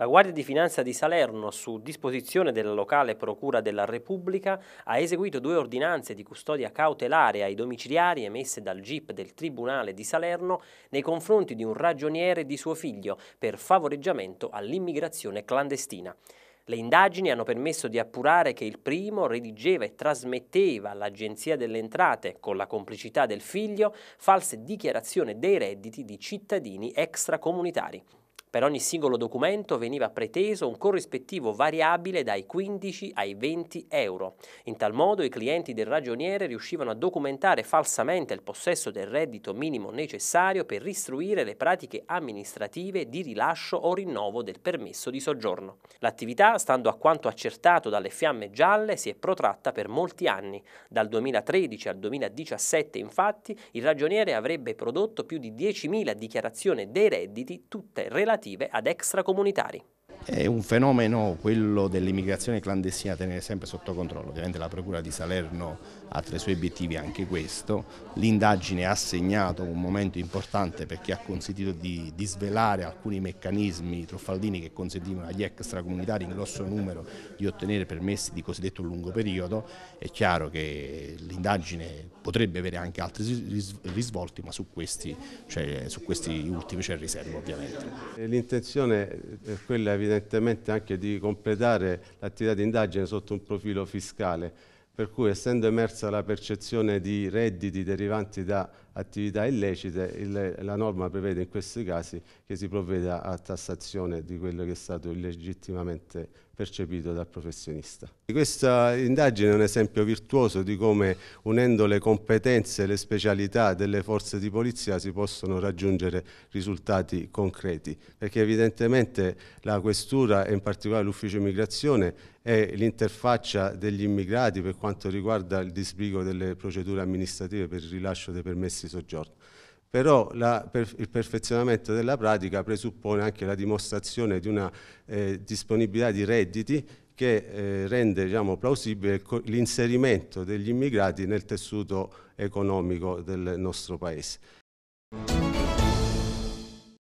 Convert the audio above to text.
La Guardia di Finanza di Salerno, su disposizione della locale Procura della Repubblica, ha eseguito due ordinanze di custodia cautelare ai domiciliari emesse dal GIP del Tribunale di Salerno nei confronti di un ragioniere di suo figlio per favoreggiamento all'immigrazione clandestina. Le indagini hanno permesso di appurare che il primo redigeva e trasmetteva all'Agenzia delle Entrate, con la complicità del figlio, false dichiarazioni dei redditi di cittadini extracomunitari. Per ogni singolo documento veniva preteso un corrispettivo variabile dai 15 ai 20 euro. In tal modo i clienti del ragioniere riuscivano a documentare falsamente il possesso del reddito minimo necessario per istruire le pratiche amministrative di rilascio o rinnovo del permesso di soggiorno. L'attività, stando a quanto accertato dalle fiamme gialle, si è protratta per molti anni. Dal 2013 al 2017 infatti il ragioniere avrebbe prodotto più di 10.000 dichiarazioni dei redditi, tutte relative relative ad extracomunitari. È un fenomeno, quello dell'immigrazione clandestina, a tenere sempre sotto controllo. Ovviamente la Procura di Salerno ha tra i suoi obiettivi anche questo. L'indagine ha segnato un momento importante perché ha consentito di, di svelare alcuni meccanismi truffaldini che consentivano agli extracomunitari in grosso numero di ottenere permessi di cosiddetto lungo periodo. È chiaro che l'indagine potrebbe avere anche altri risvolti, ma su questi, cioè, su questi ultimi c'è riserva ovviamente. L'intenzione è quella evidentemente evidentemente anche di completare l'attività di indagine sotto un profilo fiscale, per cui essendo emersa la percezione di redditi derivanti da attività illecite, il, la norma prevede in questi casi che si provveda a tassazione di quello che è stato illegittimamente percepito dal professionista. Questa indagine è un esempio virtuoso di come unendo le competenze e le specialità delle forze di polizia si possono raggiungere risultati concreti, perché evidentemente la questura e in particolare l'ufficio immigrazione è l'interfaccia degli immigrati per quanto riguarda il disbrigo delle procedure amministrative per il rilascio dei permessi di soggiorno però la, per, il perfezionamento della pratica presuppone anche la dimostrazione di una eh, disponibilità di redditi che eh, rende diciamo, plausibile l'inserimento degli immigrati nel tessuto economico del nostro Paese.